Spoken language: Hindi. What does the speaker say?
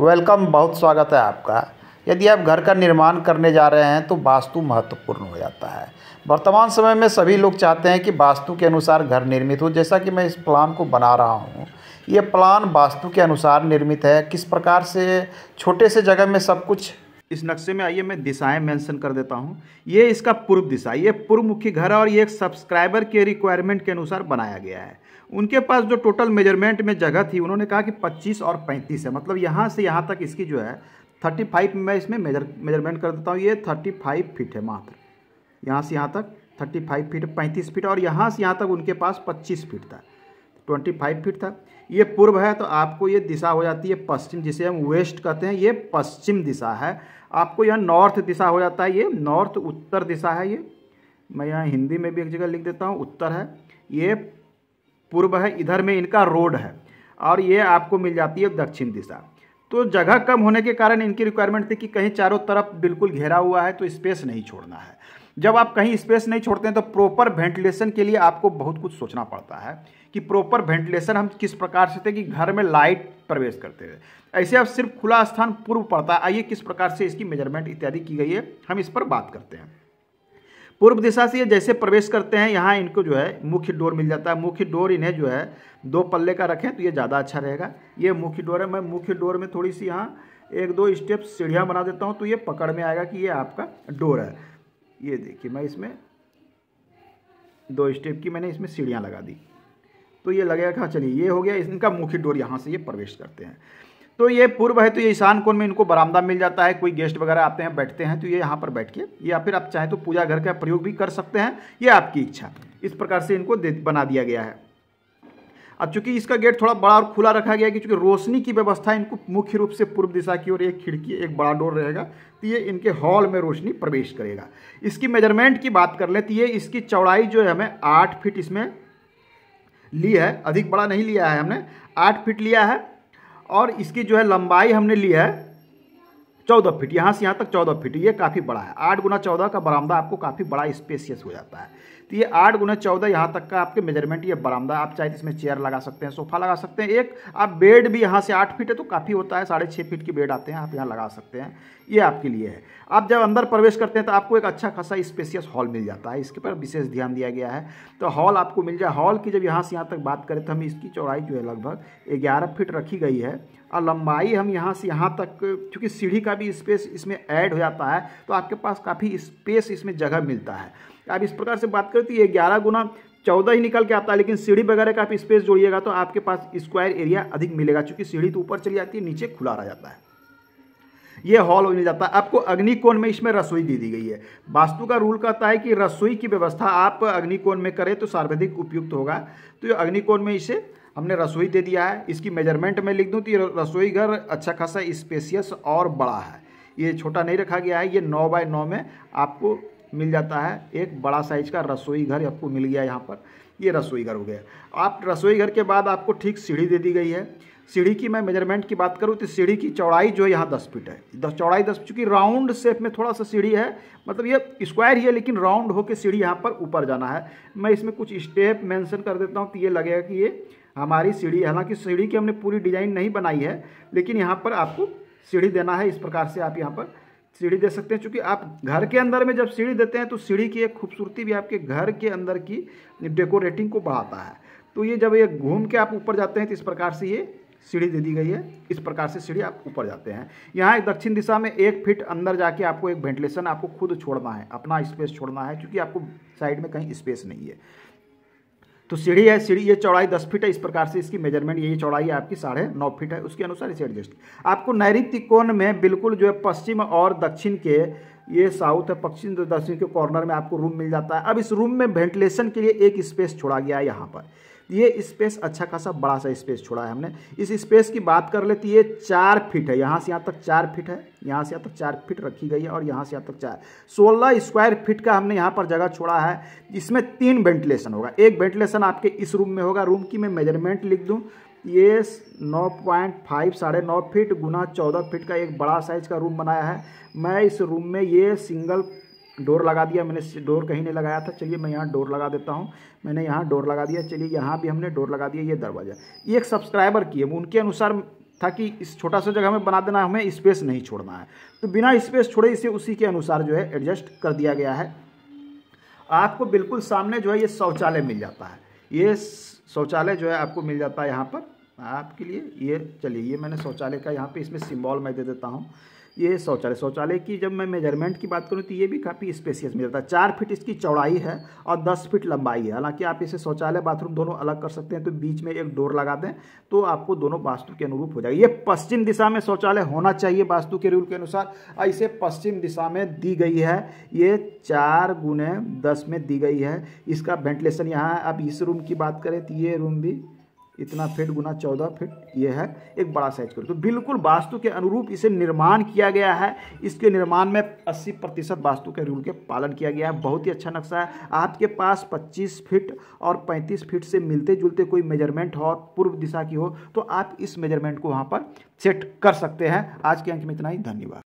वेलकम बहुत स्वागत है आपका यदि आप घर का निर्माण करने जा रहे हैं तो वास्तु महत्वपूर्ण हो जाता है वर्तमान समय में सभी लोग चाहते हैं कि वास्तु के अनुसार घर निर्मित हो जैसा कि मैं इस प्लान को बना रहा हूँ ये प्लान वास्तु के अनुसार निर्मित है किस प्रकार से छोटे से जगह में सब कुछ इस नक्शे में आइए मैं दिशाएं मेंशन कर देता हूँ ये इसका पूर्व दिशा ये पूर्व मुखी घर है और ये एक सब्सक्राइबर के रिक्वायरमेंट के अनुसार बनाया गया है उनके पास जो टोटल मेजरमेंट में जगह थी उन्होंने कहा कि 25 और 35 है मतलब यहाँ से यहाँ तक इसकी जो है 35 मैं इसमें मेजर मेजरमेंट कर देता हूँ ये 35 फिट है मात्र यहाँ से यहाँ तक 35 फिट पैंतीस फिट और यहाँ से यहाँ तक उनके पास 25 फिट था ट्वेंटी फाइव फीट था ये पूर्व है तो आपको ये दिशा हो जाती है पश्चिम जिसे हम वेस्ट कहते हैं ये पश्चिम दिशा है आपको यह नॉर्थ दिशा हो जाता है ये नॉर्थ उत्तर दिशा है ये मैं यहाँ हिंदी में भी एक जगह लिख देता हूँ उत्तर है ये पूर्व है इधर में इनका रोड है और ये आपको मिल जाती है दक्षिण दिशा तो जगह कम होने के कारण इनकी रिक्वायरमेंट थी कि कहीं चारों तरफ बिल्कुल घेरा हुआ है तो स्पेस नहीं छोड़ना है जब आप कहीं स्पेस नहीं छोड़ते हैं तो प्रॉपर वेंटिलेशन के लिए आपको बहुत कुछ सोचना पड़ता है कि प्रॉपर वेंटिलेशन हम किस प्रकार से थे कि घर में लाइट प्रवेश करते थे ऐसे अब सिर्फ खुला स्थान पूर्व पड़ता है आइए किस प्रकार से इसकी मेजरमेंट इत्यादि की गई है हम इस पर बात करते हैं पूर्व दिशा से ये जैसे प्रवेश करते हैं यहाँ इनको जो है मुख्य डोर मिल जाता है मुख्य डोर इन्हें जो है दो पल्ले का रखें तो ये ज़्यादा अच्छा रहेगा ये मुख्य डोर है मैं मुख्य डोर में थोड़ी सी यहाँ एक दो स्टेप सीढ़ियाँ बना देता हूँ तो ये पकड़ में आएगा कि ये आपका डोर है ये देखिए मैं इसमें दो स्टेप की मैंने इसमें सीढ़ियाँ लगा दी तो ये लगेगा कहाँ चलिए ये हो गया इनका मुख्य डोर यहाँ से ये प्रवेश करते हैं तो ये पूर्व है तो ये ईशान कोण में इनको बरामदा मिल जाता है कोई गेस्ट वगैरह आते हैं बैठते हैं तो ये यहाँ पर बैठ के या फिर आप चाहें तो पूजा घर का प्रयोग भी कर सकते हैं ये आपकी इच्छा इस प्रकार से इनको बना दिया गया है अब चूंकि इसका गेट थोड़ा बड़ा और खुला रखा गया कि चूंकि रोशनी की व्यवस्था इनको मुख्य रूप से पूर्व दिशा की ओर एक खिड़की एक बड़ा डोर रहेगा तो ये इनके हॉल में रोशनी प्रवेश करेगा इसकी मेजरमेंट की बात कर ले तो ये इसकी चौड़ाई जो है हमें आठ फिट इसमें ली है अधिक बड़ा नहीं लिया है हमने आठ फिट लिया है और इसकी जो है लंबाई हमने ली है चौदह फिट यहाँ से यहाँ तक चौदह फिट ये काफ़ी बड़ा है आठ गुना चौदह का बरामदा आपको काफ़ी बड़ा स्पेसियस हो जाता है तो ये आठ गुना चौदह यहाँ तक का आपके मेजरमेंट ये बरामदा आप चाहे तो इसमें चेयर लगा सकते हैं सोफा लगा सकते हैं एक आप बेड भी यहाँ से आठ फीट है तो काफ़ी होता है साढ़े छः फीट की बेड आते हैं आप यहाँ लगा सकते हैं ये आपके लिए है आप जब अंदर प्रवेश करते हैं तो आपको एक अच्छा खासा स्पेशियस हॉल मिल जाता है इसके पर विशेष ध्यान दिया गया है तो हॉल आपको मिल जाए हॉल की जब यहाँ से यहाँ तक बात करें तो हम इसकी चौड़ाई जो है लगभग ग्यारह फीट रखी गई है और लंबाई हम यहाँ से यहाँ तक क्योंकि सीढ़ी का भी स्पेस इसमें ऐड हो जाता है तो आपके पास काफ़ी स्पेस इसमें जगह मिलता है आप इस प्रकार से बात तो ये ग्यारह गुना चौदह ही निकल के आता है लेकिन सीढ़ी वगैरह का आप स्पेस जोड़िएगा तो आपके पास स्क्वायर एरिया अधिक मिलेगा चूंकि सीढ़ी तो ऊपर चली जाती है नीचे खुला रह जाता है ये हॉल हो नहीं जाता है आपको अग्निकोण में इसमें रसोई दे दी गई है वास्तु का रूल कहता है कि रसोई की व्यवस्था आप अग्निकोण में करें तो सर्वाधिक उपयुक्त होगा तो ये अग्निकोण में इसे हमने रसोई दे दिया है इसकी मेजरमेंट में लिख दूँ तो ये रसोई घर अच्छा खासा स्पेसियस और बड़ा है ये छोटा नहीं रखा गया है ये नौ बाय नौ में आपको मिल जाता है एक बड़ा साइज का रसोई घर आपको मिल गया यहाँ पर ये रसोई घर हो गया आप रसोई घर के बाद आपको ठीक सीढ़ी दे दी गई है सीढ़ी की मैं मेजरमेंट की बात करूँ तो सीढ़ी की चौड़ाई जो है यहाँ दस फीट है दस चौड़ाई दस चूँकि राउंड शेप में थोड़ा सा सीढ़ी है मतलब ये स्क्वायर ही है लेकिन राउंड होकर सीढ़ी यहाँ पर ऊपर जाना है मैं इसमें कुछ स्टेप मैंसन कर देता हूँ तो ये लगेगा कि ये हमारी सीढ़ी हालांकि सीढ़ी की हमने पूरी डिज़ाइन नहीं बनाई है लेकिन यहाँ पर आपको सीढ़ी देना है इस प्रकार से आप यहाँ पर सीढ़ी दे सकते हैं क्योंकि आप घर के अंदर में जब सीढ़ी देते हैं तो सीढ़ी की एक खूबसूरती भी आपके घर के अंदर की डेकोरेटिंग को बढ़ाता है तो ये जब ये घूम के आप ऊपर जाते हैं तो इस प्रकार से ये सीढ़ी दे दी गई है इस प्रकार से सीढ़ी आप ऊपर जाते हैं यहाँ एक दक्षिण दिशा में एक फिट अंदर जाके आपको एक वेंटिलेशन आपको खुद छोड़ना है अपना स्पेस छोड़ना है क्योंकि आपको साइड में कहीं स्पेस नहीं है तो सीढ़ी है सीढ़ी ये चौड़ाई दस फीट है इस प्रकार से इसकी मेजरमेंट यही चौड़ाई आपकी साढ़े नौ फीट है उसके अनुसार इसे एडजस्ट आपको नैरित्य कोण में बिल्कुल जो है पश्चिम और दक्षिण के ये साउथ है पश्चिम दक्षिण के कॉर्नर में आपको रूम मिल जाता है अब इस रूम में वेंटिलेशन के लिए एक स्पेस छोड़ा गया है यहाँ पर ये स्पेस अच्छा खासा बड़ा सा स्पेस छोड़ा है हमने इस स्पेस की बात कर लेती ये चार फीट है यहाँ से यहाँ तक चार फीट है यहाँ से यहाँ तक चार फीट रखी गई है और यहाँ से यहाँ तक चार सोलह स्क्वायर फीट का हमने यहाँ पर जगह छोड़ा है इसमें तीन वेंटिलेशन होगा एक वेंटिलेशन आपके इस रूम में होगा रूम की मैं मेजरमेंट लिख दूँ ये नौ पॉइंट फाइव साढ़े नौ फिट गुना चौदह फिट का एक बड़ा साइज का रूम बनाया है मैं इस रूम में ये सिंगल डोर लगा दिया मैंने डोर कहीं नहीं लगाया था चलिए मैं यहाँ डोर लगा देता हूँ मैंने यहाँ डोर लगा दिया चलिए यहाँ भी हमने डोर लगा दिया ये दरवाज़ा ये एक सब्सक्राइबर की है उनके अनुसार था कि इस छोटा सा जगह में बना देना हमें स्पेस नहीं छोड़ना है तो बिना स्पेस छोड़े इसे उसी के अनुसार जो है एडजस्ट कर दिया गया है आपको बिल्कुल सामने जो है ये शौचालय मिल जाता है ये शौचालय जो है आपको मिल जाता है यहाँ पर आपके लिए ये चलिए ये मैंने शौचालय का यहाँ पे इसमें सिंबल मैं दे देता हूँ ये शौचालय शौचालय की जब मैं मेजरमेंट की बात करूँ तो ये भी काफ़ी स्पेसियस मिल जाता है चार फीट इसकी चौड़ाई है और दस फीट लंबाई है हालांकि आप इसे शौचालय बाथरूम दोनों अलग कर सकते हैं तो बीच में एक डोर लगा दें तो आपको दोनों वास्तु के अनुरूप हो जाएगा ये पश्चिम दिशा में शौचालय होना चाहिए वास्तु के रूल के अनुसार और इसे पश्चिम दिशा में दी गई है ये चार गुने दस में दी गई है इसका वेंटिलेशन यहाँ अब इस रूम की बात करें तो ये रूम भी इतना फिट गुना चौदह फिट ये है एक बड़ा साइज करो तो बिल्कुल वास्तु के अनुरूप इसे निर्माण किया गया है इसके निर्माण में 80 प्रतिशत वास्तु के रूल के पालन किया गया है बहुत ही अच्छा नक्शा है आपके पास 25 फीट और 35 फीट से मिलते जुलते कोई मेजरमेंट हो और पूर्व दिशा की हो तो आप इस मेजरमेंट को वहाँ पर सेट कर सकते हैं आज के अंक में इतना ही धन्यवाद